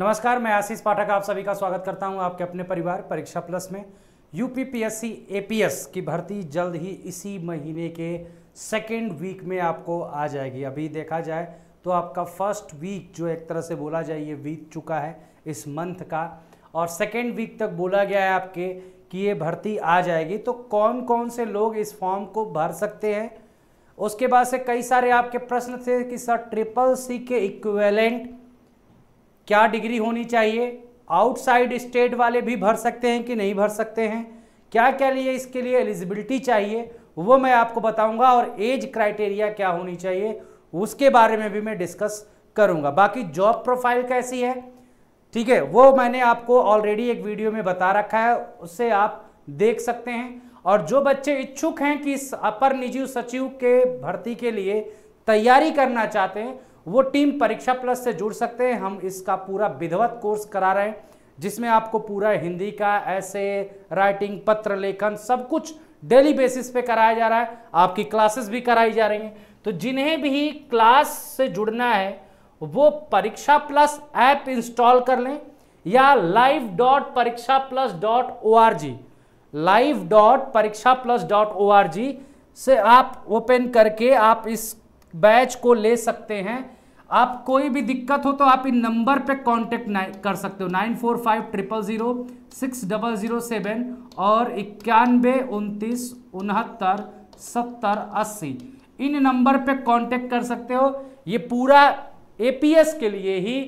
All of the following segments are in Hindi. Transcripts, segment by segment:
नमस्कार मैं आशीष पाठक आप सभी का स्वागत करता हूं आपके अपने परिवार परीक्षा प्लस में यूपीपीएससी एपीएस की भर्ती जल्द ही इसी महीने के सेकेंड वीक में आपको आ जाएगी अभी देखा जाए तो आपका फर्स्ट वीक जो एक तरह से बोला जाए ये बीत चुका है इस मंथ का और सेकेंड वीक तक बोला गया है आपके कि ये भर्ती आ जाएगी तो कौन कौन से लोग इस फॉर्म को भर सकते हैं उसके बाद से कई सारे आपके प्रश्न थे कि सर ट्रिपल सी के इक्वेलेंट क्या डिग्री होनी चाहिए आउटसाइड स्टेट वाले भी भर सकते हैं कि नहीं भर सकते हैं क्या क्या लिए इसके लिए एलिजिबिलिटी चाहिए वो मैं आपको बताऊंगा और एज क्राइटेरिया क्या होनी चाहिए उसके बारे में भी मैं डिस्कस करूंगा बाकी जॉब प्रोफाइल कैसी है ठीक है वो मैंने आपको ऑलरेडी एक वीडियो में बता रखा है उससे आप देख सकते हैं और जो बच्चे इच्छुक हैं कि इस अपर निजी सचिव के भर्ती के लिए तैयारी करना चाहते हैं वो टीम परीक्षा प्लस से जुड़ सकते हैं हम इसका पूरा विधवत कोर्स करा रहे हैं जिसमें आपको पूरा हिंदी का ऐसे राइटिंग पत्र लेखन सब कुछ डेली बेसिस पे कराया जा रहा है आपकी क्लासेस भी कराई जा रही हैं तो जिन्हें भी क्लास से जुड़ना है वो परीक्षा प्लस ऐप इंस्टॉल कर लें या live dot Pariksha plus dot O R G live dot Pariksha plus dot O R G से आप ओपन करके आप इस बैच को ले सकते हैं आप कोई भी दिक्कत हो तो आप इन नंबर पे कांटेक्ट कर सकते हो nine four five triple zero six double zero seven और इक्यानबे उनतीस उनहत्तर सत्तर अस्सी इन नंबर पे कांटेक्ट कर सकते हो ये पूरा एपीएस के लिए ही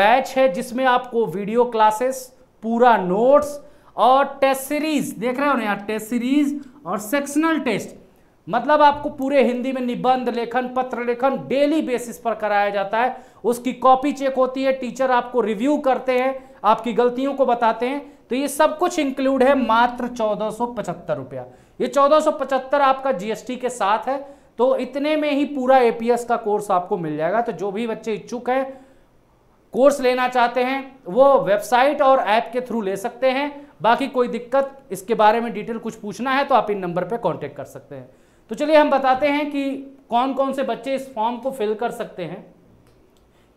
बैच है जिसमें आपको वीडियो क्लासेस पूरा नोट्स और टेस्ट सीरीज देख रहे हो ना यार टेस्ट सीरीज और सेक्शनल टेस्ट मतलब आपको पूरे हिंदी में निबंध लेखन पत्र लेखन डेली बेसिस पर कराया जाता है उसकी कॉपी चेक होती है टीचर आपको रिव्यू करते हैं आपकी गलतियों को बताते हैं तो ये सब कुछ इंक्लूड है मात्र चौदह रुपया ये चौदह आपका जीएसटी के साथ है तो इतने में ही पूरा एपीएस का कोर्स आपको मिल जाएगा तो जो भी बच्चे इच्छुक हैं कोर्स लेना चाहते हैं वो वेबसाइट और ऐप के थ्रू ले सकते हैं बाकी कोई दिक्कत इसके बारे में डिटेल कुछ पूछना है तो आप इन नंबर पर कॉन्टेक्ट कर सकते हैं तो चलिए हम बताते हैं कि कौन कौन से बच्चे इस फॉर्म को फिल कर सकते हैं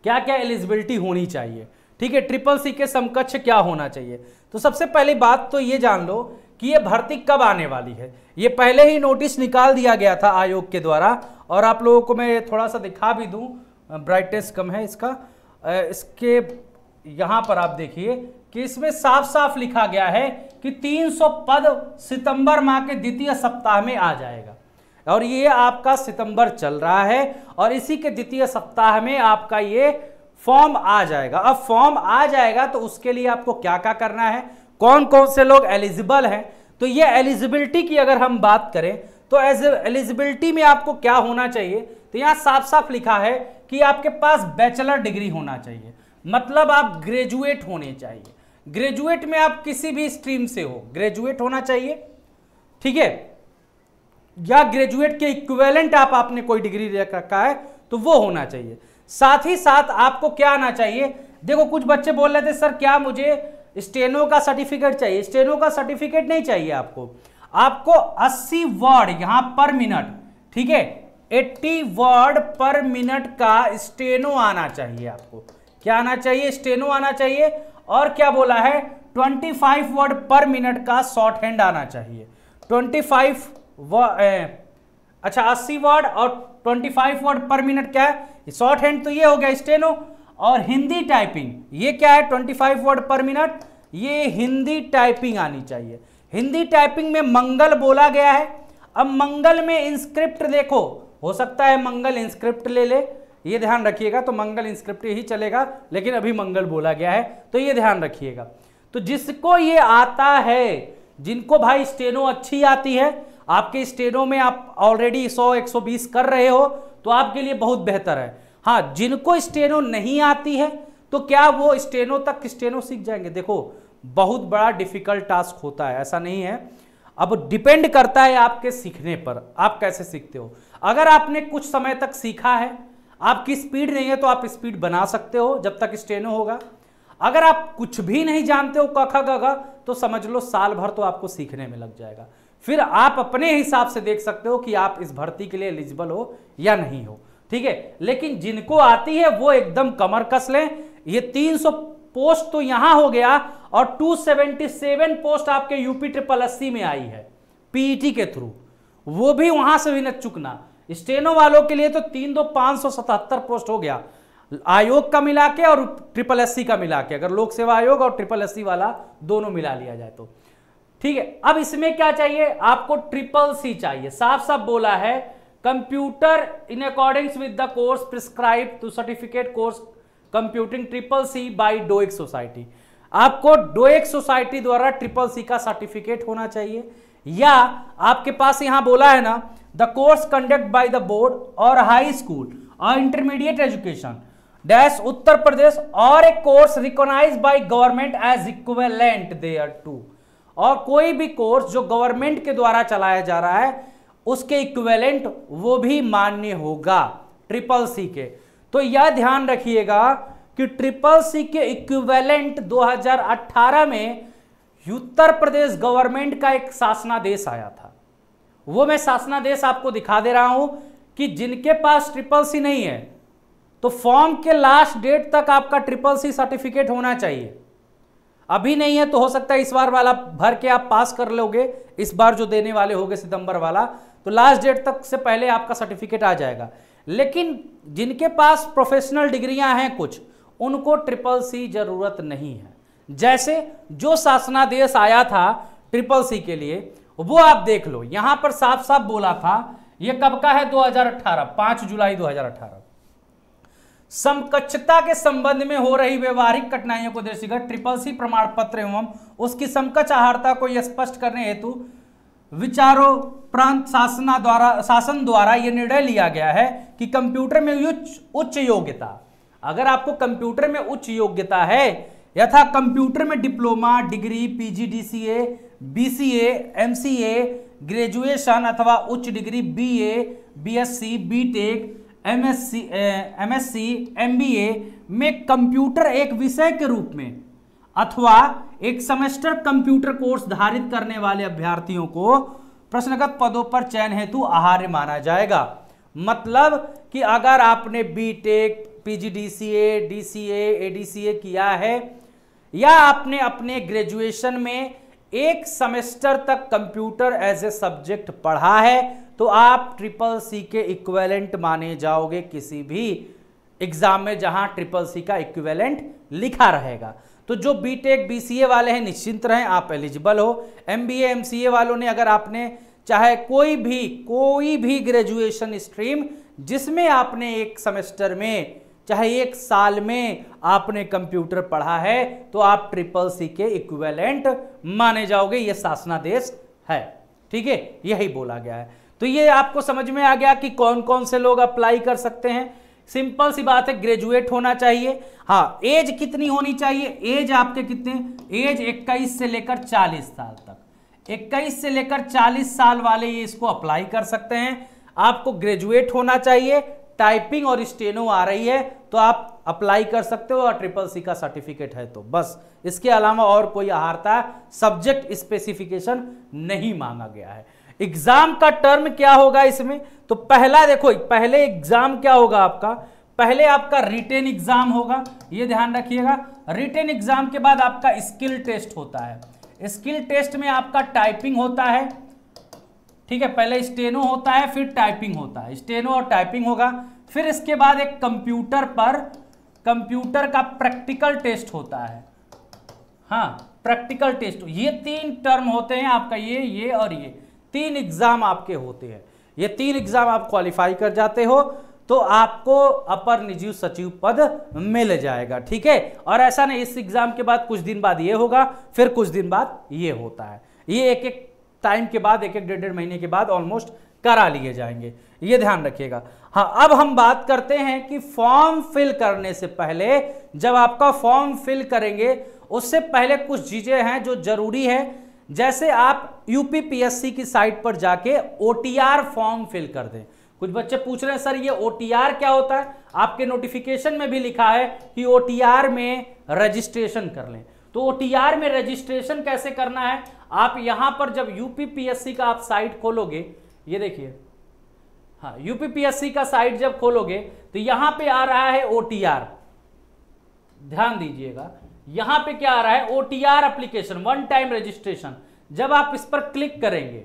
क्या क्या एलिजिबिलिटी होनी चाहिए ठीक है ट्रिपल सी के समकक्ष क्या होना चाहिए तो सबसे पहली बात तो ये जान लो कि ये भर्ती कब आने वाली है ये पहले ही नोटिस निकाल दिया गया था आयोग के द्वारा और आप लोगों को मैं थोड़ा सा दिखा भी दूँ ब्राइटनेस कम है इसका इसके यहाँ पर आप देखिए कि इसमें साफ साफ लिखा गया है कि 300 पद सितंबर माह के द्वितीय सप्ताह में आ जाएगा और ये आपका सितंबर चल रहा है और इसी के द्वितीय सप्ताह में आपका ये फॉर्म आ जाएगा अब फॉर्म आ जाएगा तो उसके लिए आपको क्या क्या करना है कौन कौन से लोग एलिजिबल हैं तो ये एलिजिबिलिटी की अगर हम बात करें तो एज एलिजिबिलिटी में आपको क्या होना चाहिए तो यहाँ साफ साफ लिखा है कि आपके पास बैचलर डिग्री होना चाहिए मतलब आप ग्रेजुएट होने चाहिए ग्रेजुएट में आप किसी भी स्ट्रीम से हो ग्रेजुएट होना चाहिए ठीक है या ग्रेजुएट के इक्वेलेंट आप आपने कोई डिग्री रखा है तो वो होना चाहिए साथ ही साथ आपको क्या आना चाहिए देखो कुछ बच्चे बोल रहे थे सर क्या मुझे स्टेनो का सर्टिफिकेट चाहिए स्टेनो का सर्टिफिकेट नहीं चाहिए आपको आपको 80 वर्ड यहां पर मिनट ठीक है 80 वर्ड पर मिनट का स्टेनो आना चाहिए आपको क्या आना चाहिए स्टेनो आना चाहिए और क्या बोला है 25 वर्ड पर मिनट का शॉर्ट हैंड आना चाहिए 25 अच्छा अस्सी वर्ड और ट्वेंटी फाइव वर्ड पर मिनट क्या है शॉर्ट हैंड तो ये हो गया स्टेनो और हिंदी टाइपिंग ये क्या है ट्वेंटी फाइव वर्ड पर मिनट ये हिंदी टाइपिंग आनी चाहिए हिंदी टाइपिंग में मंगल बोला गया है अब मंगल में इंस्क्रिप्ट देखो हो सकता है मंगल इंस्क्रिप्ट ले ले ये ध्यान रखिएगा तो मंगल इंस्क्रिप्ट ही चलेगा लेकिन अभी मंगल बोला गया है तो ये ध्यान रखिएगा तो जिसको ये आता है जिनको भाई स्टेनो अच्छी आती है आपके स्टेटों में आप ऑलरेडी 100 120 कर रहे हो तो आपके लिए बहुत बेहतर है हाँ जिनको स्टेनो नहीं आती है तो क्या वो स्टेनो तक स्टेनो सीख जाएंगे देखो बहुत बड़ा डिफिकल्ट टास्क होता है ऐसा नहीं है अब डिपेंड करता है आपके सीखने पर आप कैसे सीखते हो अगर आपने कुछ समय तक सीखा है आपकी स्पीड नहीं है तो आप स्पीड बना सकते हो जब तक स्टेनो होगा अगर आप कुछ भी नहीं जानते हो कखा गगा तो समझ लो साल भर तो आपको सीखने में लग जाएगा फिर आप अपने हिसाब से देख सकते हो कि आप इस भर्ती के लिए एलिजिबल हो या नहीं हो ठीक है लेकिन जिनको आती है वो एकदम कमर कस लें ये 300 पोस्ट तो यहां हो गया और 277 पोस्ट आपके यूपी ट्रिपल अस्सी में आई है पीईटी e के थ्रू वो भी वहां से भी न चुकना स्टेनो वालों के लिए तो तीन दो पांच सौ सतहत्तर पोस्ट हो गया आयोग का मिला के और ट्रिपल एससी का मिला के अगर लोक सेवा आयोग और ट्रिपल एससी वाला दोनों मिला लिया जाए तो ठीक है अब इसमें क्या चाहिए आपको ट्रिपल सी चाहिए साफ साफ बोला है computer in accordings with the course prescribe to certificate course computing triple C by DOEACC society आपको डोएक सोसाइटी द्वारा ट्रिपल सी का सर्टिफिकेट होना चाहिए या आपके पास यहां बोला है ना the course conduct by the board और हाई स्कूल और intermediate education dash Uttar Pradesh और a course recognise by government as equivalent thereto और कोई भी कोर्स जो गवर्नमेंट के द्वारा चलाया जा रहा है उसके इक्वेलेंट वो भी मान्य होगा ट्रिपल सी के तो यह ध्यान रखिएगा कि ट्रिपल सी के इक्वेलेंट 2018 में उत्तर प्रदेश गवर्नमेंट का एक शासनादेश आया था वो मैं शासनादेश आपको दिखा दे रहा हूं कि जिनके पास ट्रिपल सी नहीं है तो फॉर्म के लास्ट डेट तक आपका ट्रिपल सी सर्टिफिकेट होना चाहिए अभी नहीं है तो हो सकता है इस बार वाला भर के आप पास कर लोगे इस बार जो देने वाले होंगे सितंबर वाला तो लास्ट डेट तक से पहले आपका सर्टिफिकेट आ जाएगा लेकिन जिनके पास प्रोफेशनल डिग्रियां हैं कुछ उनको ट्रिपल सी जरूरत नहीं है जैसे जो शासनादेश आया था ट्रिपल सी के लिए वो आप देख लो यहां पर साफ साफ बोला था ये कब का है 2018 5 जुलाई 2018 समकक्षता के संबंध में हो रही व्यवहारिक कठिनाइयों को दृष्टिगत ट्रिपल सी प्रमाण पत्र एवं उसकी समकक्ष आहारता को स्पष्ट करने हेतु विचारों प्रांत शासना द्वारा शासन द्वारा यह निर्णय लिया गया है कि कंप्यूटर में उच्च योग्यता अगर आपको कंप्यूटर में उच्च योग्यता है यथा कंप्यूटर में diploma degree PGDCA BCA MCA graduation अथवा उच्च degree BA BSc BTech M S C M में कंप्यूटर एक विषय के रूप में अथवा एक सेमेस्टर कंप्यूटर कोर्स धारित करने वाले अभ्यर्थियों को प्रश्नगत पदों पर चयन हेतु आहार्य माना जाएगा मतलब कि अगर आपने B tech P G D C A D C A D C A किया है या आपने अपने ग्रेजुएशन में एक सेमेस्टर तक कंप्यूटर एज ए सब्जेक्ट पढ़ा है तो आप ट्रिपल सी के इक्वेलेंट माने जाओगे किसी भी एग्जाम में जहां ट्रिपल सी का इक्वेलेंट लिखा रहेगा तो जो बीटेक बीसीए वाले हैं निश्चिंत रहें आप एलिजिबल हो एमबीए एमसीए वालों ने अगर आपने चाहे कोई भी कोई भी ग्रेजुएशन स्ट्रीम जिसमें आपने एक सेमेस्टर में चाहे एक साल में आपने कंप्यूटर पढ़ा है तो आप ट्रिपल सी के इक्वेलेंट माने जाओगे ये शासनादेश है ठीक है यही बोला गया है तो ये आपको समझ में आ गया कि कौन कौन से लोग अप्लाई कर सकते हैं सिंपल सी बात है ग्रेजुएट होना चाहिए हाँ एज कितनी होनी चाहिए एज आपके कितने एज 21 से लेकर 40 साल तक 21 से लेकर 40 साल वाले ये इसको अप्लाई कर सकते हैं आपको ग्रेजुएट होना चाहिए टाइपिंग और स्टेनो आ रही है तो आप अप्लाई कर सकते हो और ट्रिपल सी का सर्टिफिकेट है तो बस इसके अलावा और कोई आहारता सब्जेक्ट स्पेसिफिकेशन नहीं मांगा गया है एग्जाम का टर्म क्या होगा इसमें तो पहला देखो पहले एग्जाम क्या होगा आपका पहले आपका रिटेन एग्जाम होगा ये ध्यान रखिएगा रिटेन एग्जाम के बाद आपका स्किल टेस्ट होता है स्किल टेस्ट में आपका टाइपिंग होता है ठीक है पहले स्टेनो होता है फिर टाइपिंग होता है स्टेनो और टाइपिंग होगा फिर इसके बाद एक कंप्यूटर पर कंप्यूटर का प्रैक्टिकल टेस्ट होता है हाँ प्रैक्टिकल टेस्ट ये तीन टर्म होते हैं आपका ये ये और ये तीन एग्जाम आपके होते हैं ये तीन एग्जाम आप क्वालिफाई कर जाते हो तो आपको अपर निजी सचिव पद मिल जाएगा ठीक है और ऐसा नहीं इस एग्जाम के बाद कुछ दिन बाद ये होगा फिर कुछ दिन बाद ये होता है ये एक एक टाइम के बाद एक एक डेढ़ डेढ़ महीने के बाद ऑलमोस्ट करा लिए जाएंगे ये ध्यान रखिएगा हाँ अब हम बात करते हैं कि फॉर्म फिल करने से पहले जब आपका फॉर्म फिल करेंगे उससे पहले कुछ चीज़ें हैं जो जरूरी है जैसे आप यूपीपीएससी की साइट पर जाके ओटीआर फॉर्म फिल कर दें कुछ बच्चे पूछ रहे हैं सर ये ओटीआर क्या होता है आपके नोटिफिकेशन में भी लिखा है कि ओटीआर में रजिस्ट्रेशन कर लें तो ओटीआर में रजिस्ट्रेशन कैसे करना है आप यहां पर जब यूपीपीएससी का आप साइट खोलोगे ये देखिए हाँ यूपीपीएससी का साइट जब खोलोगे तो यहां पे आ रहा है ओटीआर ध्यान दीजिएगा यहां पे क्या आ रहा है OTR application one time registration जब आप इस पर क्लिक करेंगे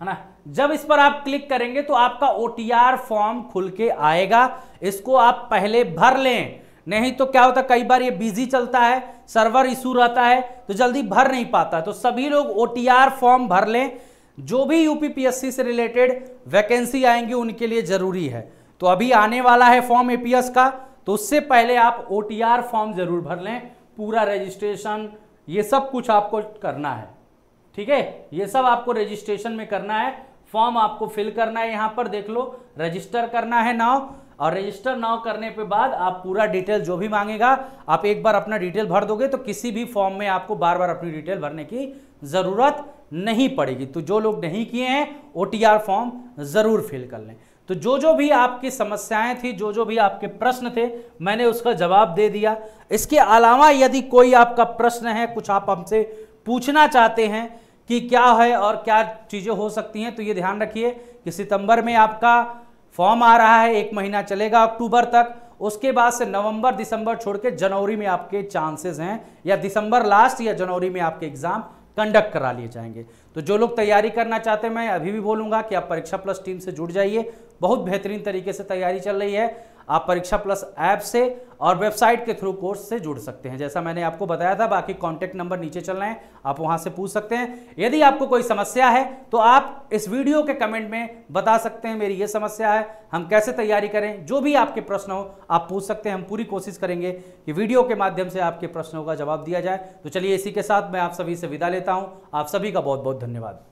है ना जब इस पर आप क्लिक करेंगे तो आपका ओटीआर फॉर्म खुल के आएगा इसको आप पहले भर लें नहीं तो क्या होता कई बार ये बिजी चलता है सर्वर इशू रहता है तो जल्दी भर नहीं पाता तो सभी लोग ओटीआर फॉर्म भर लें जो भी यूपीपीएससी से रिलेटेड वैकेंसी आएंगी उनके लिए जरूरी है तो अभी आने वाला है फॉर्म एपीएस का तो उससे पहले आप ओ फॉर्म ज़रूर भर लें पूरा रजिस्ट्रेशन ये सब कुछ आपको करना है ठीक है ये सब आपको रजिस्ट्रेशन में करना है फॉर्म आपको फिल करना है यहाँ पर देख लो रजिस्टर करना है नाव और रजिस्टर नाव करने के बाद आप पूरा डिटेल जो भी मांगेगा आप एक बार अपना डिटेल भर दोगे तो किसी भी फॉर्म में आपको बार बार अपनी डिटेल भरने की ज़रूरत नहीं पड़ेगी तो जो लोग नहीं किए हैं ओ फॉर्म ज़रूर फिल कर लें तो जो जो भी आपकी समस्याएं थी जो जो भी आपके प्रश्न थे मैंने उसका जवाब दे दिया इसके अलावा यदि कोई आपका प्रश्न है कुछ आप हमसे पूछना चाहते हैं कि क्या है और क्या चीज़ें हो सकती हैं तो ये ध्यान रखिए कि सितंबर में आपका फॉर्म आ रहा है एक महीना चलेगा अक्टूबर तक उसके बाद से नवंबर दिसंबर छोड़ के जनवरी में आपके चांसेस हैं या दिसंबर लास्ट या जनवरी में आपके एग्ज़ाम कंडक्ट करा लिए जाएंगे तो जो लोग तैयारी करना चाहते हैं मैं अभी भी बोलूंगा कि आप परीक्षा प्लस टीम से जुड़ जाइए बहुत बेहतरीन तरीके से तैयारी चल रही है आप परीक्षा प्लस ऐप से और वेबसाइट के थ्रू कोर्स से जुड़ सकते हैं जैसा मैंने आपको बताया था बाकी कॉन्टैक्ट नंबर नीचे चल रहे हैं आप वहां से पूछ सकते हैं यदि आपको कोई समस्या है तो आप इस वीडियो के कमेंट में बता सकते हैं मेरी ये समस्या है हम कैसे तैयारी करें जो भी आपके प्रश्न हो आप पूछ सकते हैं हम पूरी कोशिश करेंगे कि वीडियो के माध्यम से आपके प्रश्नों का जवाब दिया जाए तो चलिए इसी के साथ मैं आप सभी से विदा लेता हूँ आप सभी का बहुत बहुत धन्यवाद